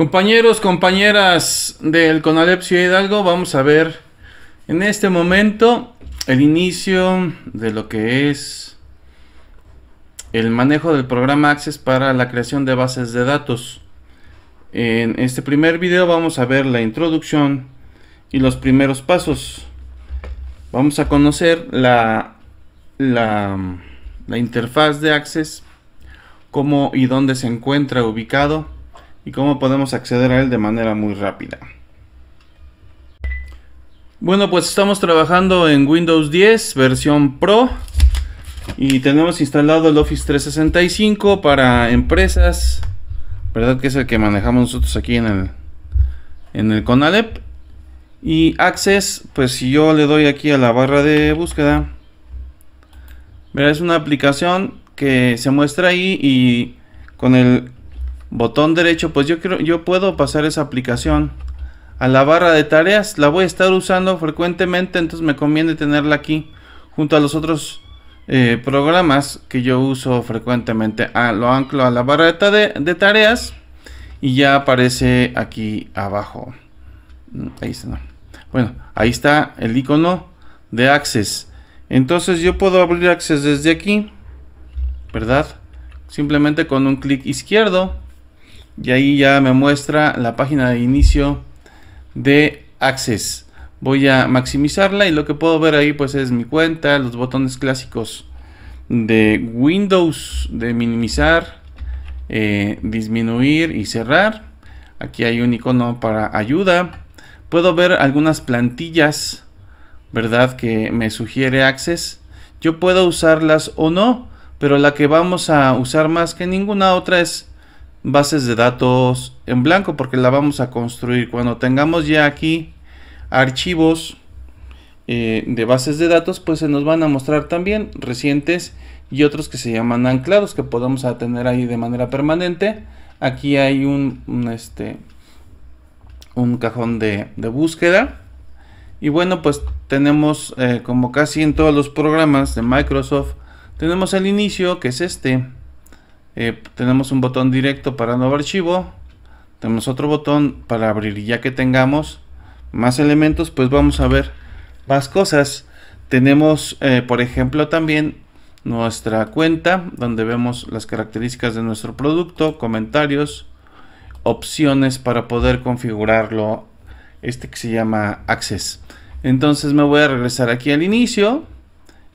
Compañeros, compañeras del Conalep Hidalgo, vamos a ver en este momento el inicio de lo que es el manejo del programa Access para la creación de bases de datos. En este primer video vamos a ver la introducción y los primeros pasos. Vamos a conocer la, la, la interfaz de Access, cómo y dónde se encuentra ubicado y cómo podemos acceder a él de manera muy rápida. Bueno, pues estamos trabajando en Windows 10 versión Pro y tenemos instalado el Office 365 para empresas, ¿verdad? Que es el que manejamos nosotros aquí en el, en el Conalep. Y Access, pues si yo le doy aquí a la barra de búsqueda, Mira, es una aplicación que se muestra ahí y con el botón derecho, pues yo, quiero, yo puedo pasar esa aplicación a la barra de tareas. La voy a estar usando frecuentemente, entonces me conviene tenerla aquí junto a los otros eh, programas que yo uso frecuentemente. Ah, lo anclo a la barra de, tareas y ya aparece aquí abajo. Mm, ahí está. Bueno, ahí está el icono de Access. Entonces yo puedo abrir Access desde aquí, ¿verdad? Simplemente con un clic izquierdo y ahí ya me muestra la página de inicio de Access. Voy a maximizarla y lo que puedo ver ahí pues es mi cuenta, los botones clásicos de Windows, de minimizar, eh, disminuir y cerrar. Aquí hay un icono para ayuda. Puedo ver algunas plantillas, ¿verdad? Que me sugiere Access. Yo puedo usarlas o no, pero la que vamos a usar más que ninguna otra es bases de datos en blanco porque la vamos a construir cuando tengamos ya aquí archivos eh, de bases de datos pues se nos van a mostrar también recientes y otros que se llaman anclados que podemos tener ahí de manera permanente aquí hay un, este un cajón de, búsqueda y bueno pues tenemos eh, como casi en todos los programas de Microsoft tenemos el inicio que es este eh, tenemos un botón directo para nuevo archivo tenemos otro botón para abrir y ya que tengamos más elementos pues vamos a ver más cosas tenemos eh, por ejemplo también nuestra cuenta donde vemos las características de nuestro producto comentarios opciones para poder configurarlo este que se llama access entonces me voy a regresar aquí al inicio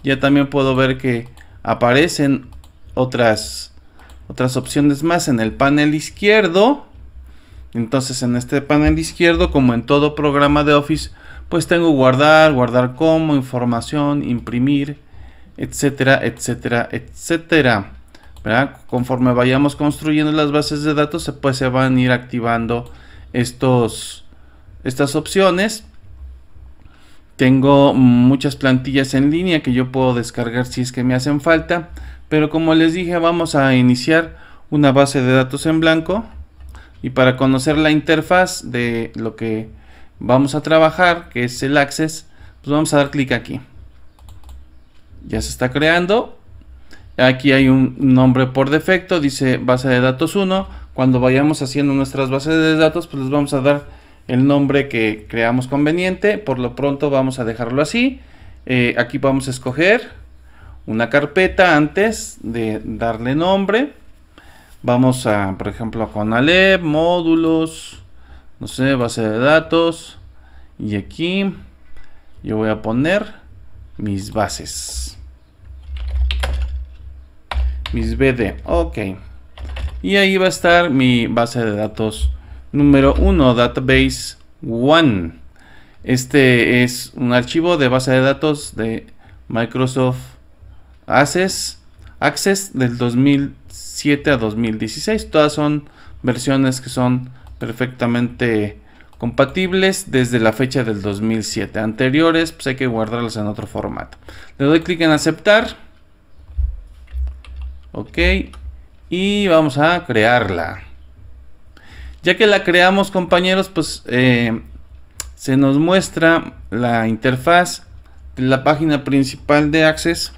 ya también puedo ver que aparecen otras otras opciones más en el panel izquierdo. Entonces en este panel izquierdo, como en todo programa de Office, pues tengo guardar, guardar como, información, imprimir, etcétera, etcétera, etcétera. Conforme vayamos construyendo las bases de datos, pues se van a ir activando estos, estas opciones. Tengo muchas plantillas en línea que yo puedo descargar si es que me hacen falta. Pero como les dije, vamos a iniciar una base de datos en blanco. Y para conocer la interfaz de lo que vamos a trabajar, que es el Access, pues vamos a dar clic aquí. Ya se está creando. Aquí hay un nombre por defecto, dice base de datos 1. Cuando vayamos haciendo nuestras bases de datos, pues les vamos a dar el nombre que creamos conveniente. Por lo pronto vamos a dejarlo así. Eh, aquí vamos a escoger una carpeta antes de darle nombre. Vamos a, por ejemplo, con Alep, módulos, no sé, base de datos. Y aquí yo voy a poner mis bases. Mis BD, ok. Y ahí va a estar mi base de datos Número 1, Database 1. Este es un archivo de base de datos de Microsoft Access, Access del 2007 a 2016. Todas son versiones que son perfectamente compatibles desde la fecha del 2007. Anteriores, pues hay que guardarlas en otro formato. Le doy clic en aceptar. Ok. Y vamos a crearla. Ya que la creamos compañeros, pues eh, se nos muestra la interfaz de la página principal de Access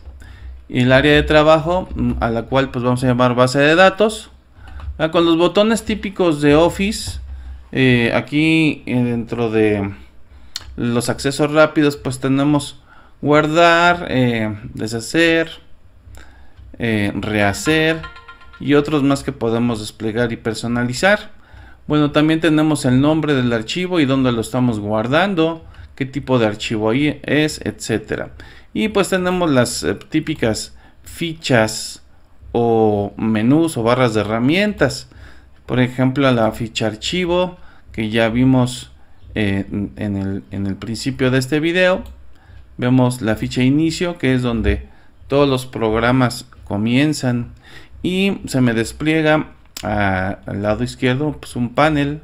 y el área de trabajo mm, a la cual pues vamos a llamar base de datos. Ah, con los botones típicos de Office, eh, aquí eh, dentro de los accesos rápidos pues tenemos guardar, deshacer, rehacer y otros más que podemos desplegar y personalizar. Bueno, también tenemos el nombre del archivo y dónde lo estamos guardando, qué tipo de archivo ahí es, etcétera. Y pues tenemos las eh, típicas fichas o menús o barras de herramientas. Por ejemplo, la ficha archivo que ya vimos eh, en, el, en el principio de este video. Vemos la ficha inicio que es donde todos los programas comienzan y se me despliega al lado izquierdo pues un panel.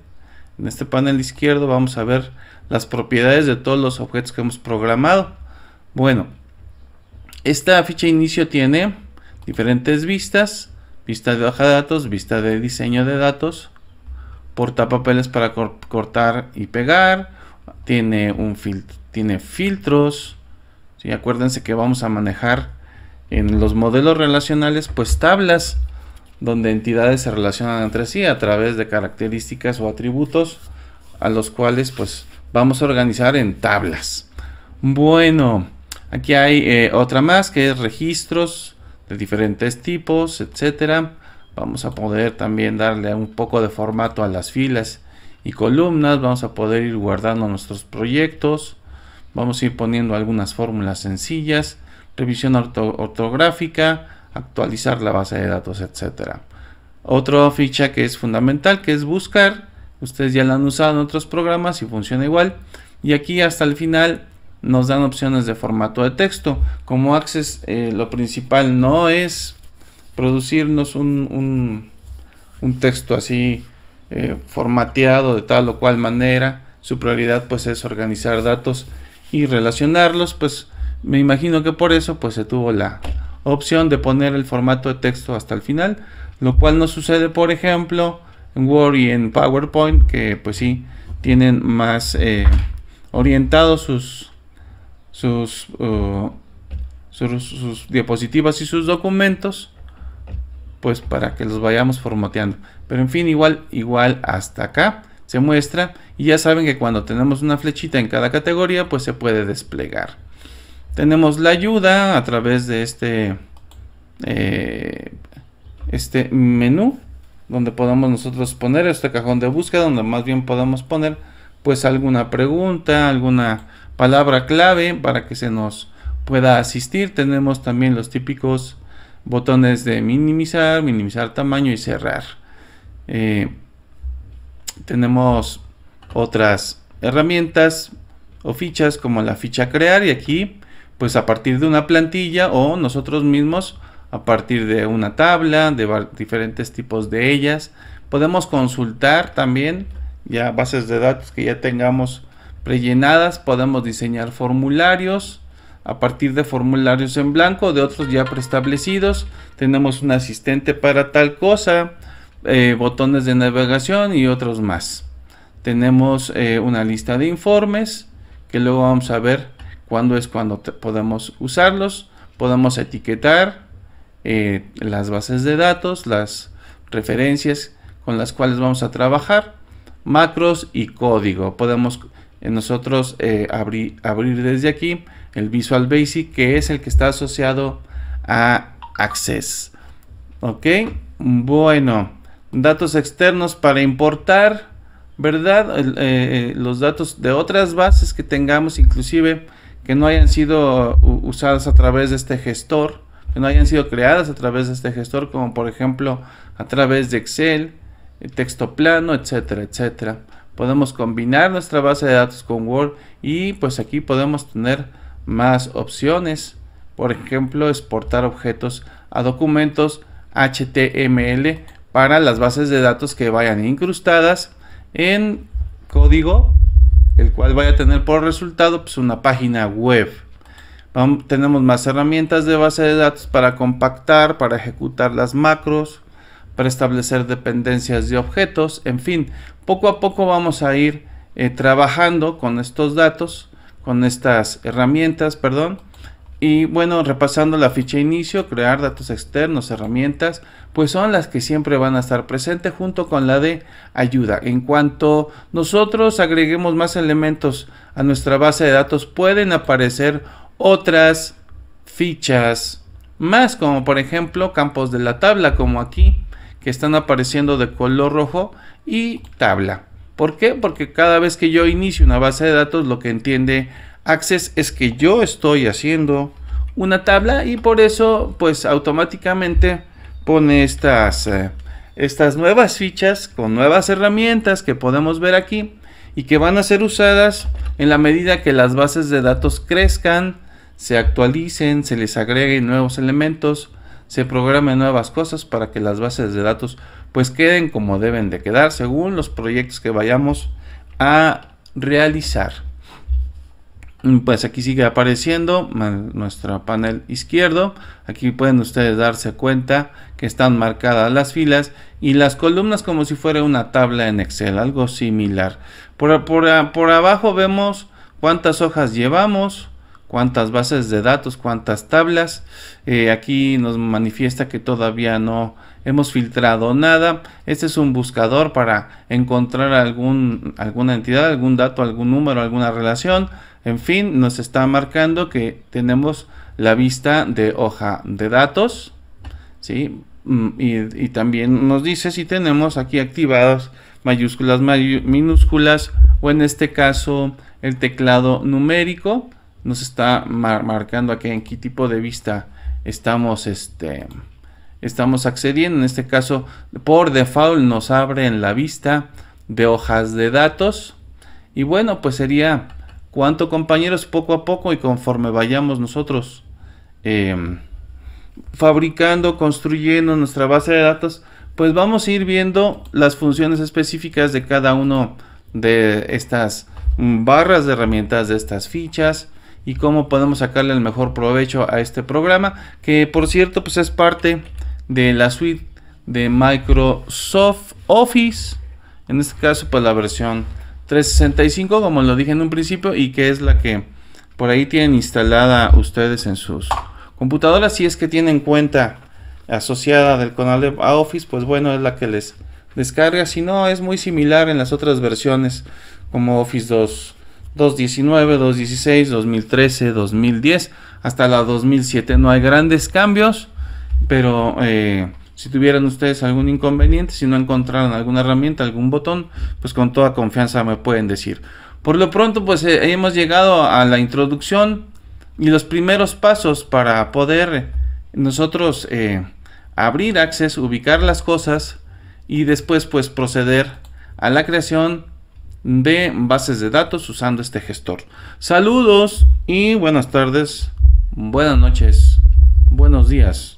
En este panel izquierdo vamos a ver las propiedades de todos los objetos que hemos programado. Bueno, esta ficha de inicio tiene diferentes vistas. Vista de hoja de datos, vista de diseño de datos, portapapeles para cortar y pegar, tiene, un tiene filtros. ¿sí? Acuérdense que vamos a manejar en los modelos relacionales pues tablas donde entidades se relacionan entre sí a través de características o atributos a los cuales pues vamos a organizar en tablas. Bueno, aquí hay eh, otra más que es registros de diferentes tipos, etcétera. Vamos a poder también darle un poco de formato a las filas y columnas. Vamos a poder ir guardando nuestros proyectos. Vamos a ir poniendo algunas fórmulas sencillas. Revisión ortográfica actualizar la base de datos, etcétera. Otra ficha que es fundamental, que es buscar. Ustedes ya la han usado en otros programas y funciona igual. Y aquí hasta el final nos dan opciones de formato de texto. Como Access, eh, lo principal no es producirnos un, un, texto así eh, formateado de tal o cual manera. Su prioridad pues es organizar datos y relacionarlos. Pues me imagino que por eso pues se tuvo la, opción de poner el formato de texto hasta el final, lo cual no sucede, por ejemplo, en Word y en PowerPoint, que pues sí, tienen más eh, orientados sus, uh, sus, sus diapositivas y sus documentos, pues para que los vayamos formateando. Pero en fin, igual, igual hasta acá se muestra y ya saben que cuando tenemos una flechita en cada categoría, pues se puede desplegar. Tenemos la ayuda a través de este, eh, este menú donde podamos nosotros poner este cajón de búsqueda donde más bien podamos poner pues alguna pregunta, alguna palabra clave para que se nos pueda asistir. Tenemos también los típicos botones de minimizar, minimizar tamaño y cerrar. Eh, tenemos otras herramientas o fichas como la ficha crear y aquí pues a partir de una plantilla o nosotros mismos a partir de una tabla, de diferentes tipos de ellas. Podemos consultar también ya bases de datos que ya tengamos prellenadas, podemos diseñar formularios a partir de formularios en blanco, de otros ya preestablecidos. Tenemos un asistente para tal cosa, eh, botones de navegación y otros más. Tenemos eh, una lista de informes que luego vamos a ver cuándo es cuando podemos usarlos. Podemos etiquetar eh, las bases de datos, las referencias con las cuales vamos a trabajar, macros y código. Podemos eh, nosotros eh, abrir desde aquí el Visual Basic que es el que está asociado a Access. Ok, bueno, datos externos para importar, ¿verdad? los datos de otras bases que tengamos, inclusive que no hayan sido usadas a través de este gestor, que no hayan sido creadas a través de este gestor, como por ejemplo a través de Excel, eh, texto plano, etcétera, etcétera. Podemos combinar nuestra base de datos con Word y pues aquí podemos tener más opciones. Por ejemplo, exportar objetos a documentos HTML para las bases de datos que vayan incrustadas en código el cual vaya a tener por resultado pues, una página web. tenemos más herramientas de base de datos para compactar, para ejecutar las macros, para establecer dependencias de objetos, en fin, poco a poco vamos a ir eh, trabajando con estos datos, con estas herramientas, perdón, y bueno, repasando la ficha inicio, crear datos externos, herramientas, pues son las que siempre van a estar presentes junto con la de ayuda. En cuanto nosotros agreguemos más elementos a nuestra base de datos, pueden aparecer otras fichas más, como por ejemplo campos de la tabla, como aquí, que están apareciendo de color rojo y tabla. ¿Por qué? Porque cada vez que yo inicio una base de datos, lo que entiende access es que yo estoy haciendo una tabla y por eso pues automáticamente pone estas, eh, estas nuevas fichas con nuevas herramientas que podemos ver aquí y que van a ser usadas en la medida que las bases de datos crezcan, se actualicen, se les agreguen nuevos elementos, se programen nuevas cosas para que las bases de datos pues queden como deben de quedar según los proyectos que vayamos a realizar. Mm, pues aquí sigue apareciendo nuestro panel izquierdo aquí pueden ustedes darse cuenta que están marcadas las filas y las columnas como si fuera una tabla en Excel algo similar por, ah, abajo vemos cuántas hojas llevamos cuántas bases de datos cuántas tablas eh, aquí nos manifiesta que todavía no hemos filtrado nada. Este es un buscador para encontrar algún, alguna entidad, algún dato, algún número, alguna relación. En fin, nos está marcando que tenemos la vista de hoja de datos, ¿sí? Mm, y, también nos dice si tenemos aquí activadas mayúsculas, minúsculas o en este caso el teclado numérico. Nos está marcando aquí en qué tipo de vista estamos, este, estamos accediendo. En este caso, por default nos abre en la vista de hojas de datos. Y bueno, pues sería cuanto compañeros poco a poco y conforme vayamos nosotros em, fabricando, construyendo nuestra base de datos, pues vamos a ir viendo las funciones específicas de cada uno de estas barras de herramientas, de estas fichas y cómo podemos sacarle el mejor provecho a este programa que por cierto pues es parte de la suite de Microsoft Office en este caso pues la versión 365, como lo dije en un principio, y que es la que por ahí tienen instalada ustedes en sus computadoras. Si es que tienen cuenta asociada del canal a Office, pues bueno, es la que les descarga. Si no, es muy similar en las otras versiones como Office 2. 219, 216, 2013, 2010, hasta la 2007. No hay grandes cambios, pero eh, si tuvieran ustedes algún inconveniente, si no encontraron alguna herramienta, algún botón, pues con toda confianza me pueden decir. Por lo pronto, pues eh, hemos llegado a la introducción y los primeros pasos para poder eh, nosotros eh, abrir Access, ubicar las cosas y después pues proceder a la creación de bases de datos usando este gestor. Saludos y buenas tardes, buenas noches, buenos días.